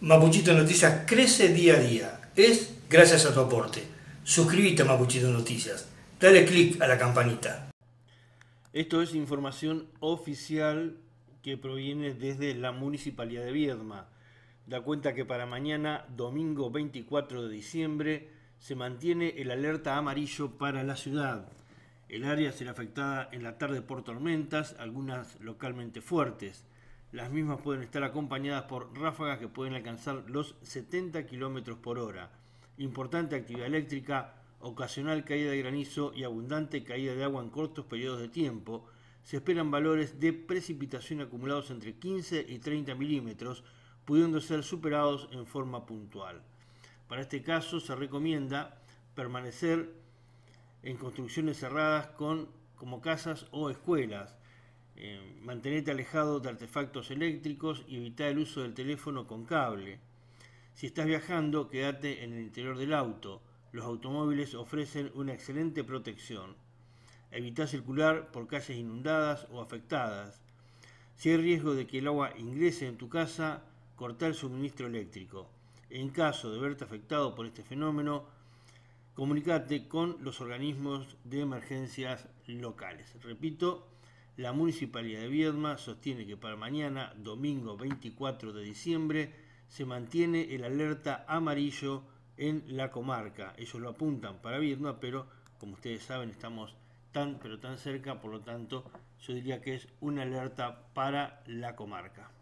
Mapuchito Noticias crece día a día. Es gracias a tu aporte. Suscríbete a Mapuchito Noticias. Dale click a la campanita. Esto es información oficial que proviene desde la Municipalidad de Viedma. Da cuenta que para mañana, domingo 24 de diciembre, se mantiene el alerta amarillo para la ciudad. El área será afectada en la tarde por tormentas, algunas localmente fuertes. Las mismas pueden estar acompañadas por ráfagas que pueden alcanzar los 70 km por hora. Importante actividad eléctrica, ocasional caída de granizo y abundante caída de agua en cortos periodos de tiempo. Se esperan valores de precipitación acumulados entre 15 y 30 milímetros, pudiendo ser superados en forma puntual. Para este caso se recomienda permanecer en construcciones cerradas como casas o escuelas eh, alejado de artefactos eléctricos y evita el uso del teléfono con cable. Si estás viajando, quédate en el interior del auto. Los automóviles ofrecen una excelente protección. Evita circular por calles inundadas o afectadas. Si hay riesgo de que el agua ingrese en tu casa, corta el suministro eléctrico. En caso de verte afectado por este fenómeno, comunícate con los organismos de emergencias locales. Repito, la Municipalidad de Viedma sostiene que para mañana, domingo 24 de diciembre, se mantiene el alerta amarillo en la comarca. Ellos lo apuntan para Viedma, pero como ustedes saben estamos tan pero tan cerca, por lo tanto yo diría que es una alerta para la comarca.